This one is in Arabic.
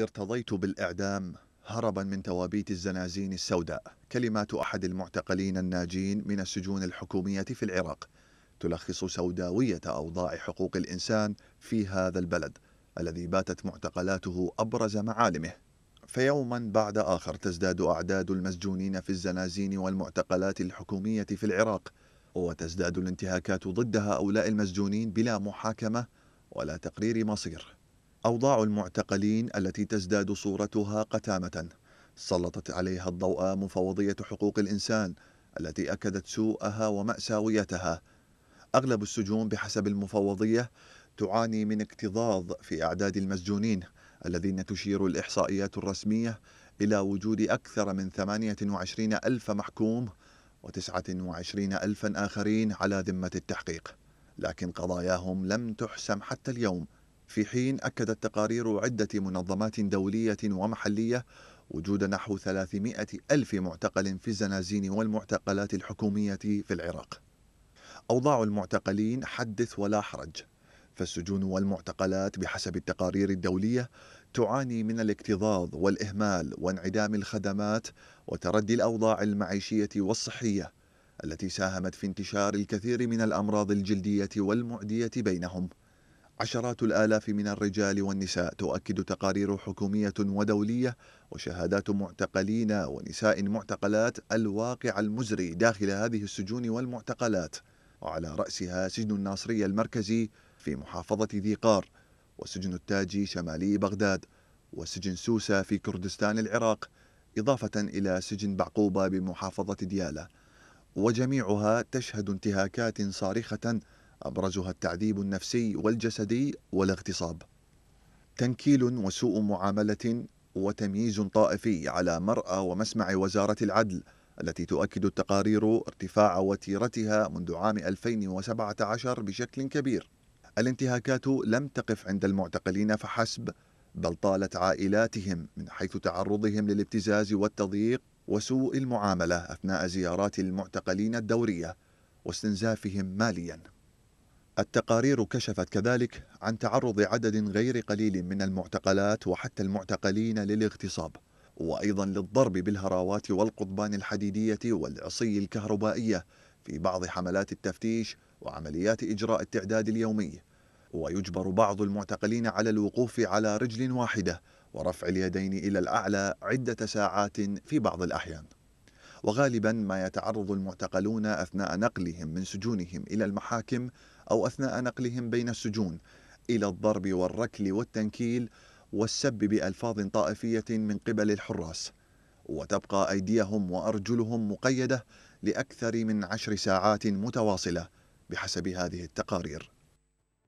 ارتضيت بالإعدام هربا من توابيت الزنازين السوداء كلمات أحد المعتقلين الناجين من السجون الحكومية في العراق تلخص سوداوية أوضاع حقوق الإنسان في هذا البلد الذي باتت معتقلاته أبرز معالمه فيوما بعد آخر تزداد أعداد المسجونين في الزنازين والمعتقلات الحكومية في العراق وتزداد الانتهاكات ضد هؤلاء المسجونين بلا محاكمة ولا تقرير مصير أوضاع المعتقلين التي تزداد صورتها قتامة سلطت عليها الضوء مفوضية حقوق الإنسان التي أكدت سوءها ومأساويتها أغلب السجون بحسب المفوضية تعاني من اكتظاظ في أعداد المسجونين الذين تشير الإحصائيات الرسمية إلى وجود أكثر من 28 ألف محكوم و29 ألفا آخرين على ذمة التحقيق لكن قضاياهم لم تحسم حتى اليوم في حين أكدت تقارير عدة منظمات دولية ومحلية وجود نحو 300 ألف معتقل في الزنازين والمعتقلات الحكومية في العراق أوضاع المعتقلين حدث ولا حرج فالسجون والمعتقلات بحسب التقارير الدولية تعاني من الاكتظاظ والإهمال وانعدام الخدمات وتردي الأوضاع المعيشية والصحية التي ساهمت في انتشار الكثير من الأمراض الجلدية والمعدية بينهم عشرات الآلاف من الرجال والنساء تؤكد تقارير حكومية ودولية وشهادات معتقلين ونساء معتقلات الواقع المزري داخل هذه السجون والمعتقلات وعلى رأسها سجن الناصرية المركزي في محافظة ذي قار وسجن التاجي شمالي بغداد وسجن سوسة في كردستان العراق إضافة إلى سجن بعقوبة بمحافظة دياله وجميعها تشهد انتهاكات صارخة أبرزها التعذيب النفسي والجسدي والاغتصاب تنكيل وسوء معاملة وتمييز طائفي على مرأى ومسمع وزارة العدل التي تؤكد التقارير ارتفاع وتيرتها منذ عام 2017 بشكل كبير الانتهاكات لم تقف عند المعتقلين فحسب بل طالت عائلاتهم من حيث تعرضهم للابتزاز والتضييق وسوء المعاملة أثناء زيارات المعتقلين الدورية واستنزافهم مالياً التقارير كشفت كذلك عن تعرض عدد غير قليل من المعتقلات وحتى المعتقلين للاغتصاب وأيضا للضرب بالهراوات والقضبان الحديدية والعصي الكهربائية في بعض حملات التفتيش وعمليات إجراء التعداد اليومي ويجبر بعض المعتقلين على الوقوف على رجل واحدة ورفع اليدين إلى الأعلى عدة ساعات في بعض الأحيان وغالبا ما يتعرض المعتقلون أثناء نقلهم من سجونهم إلى المحاكم أو أثناء نقلهم بين السجون إلى الضرب والركل والتنكيل والسب بألفاظ طائفية من قبل الحراس وتبقى أيديهم وأرجلهم مقيدة لأكثر من عشر ساعات متواصلة بحسب هذه التقارير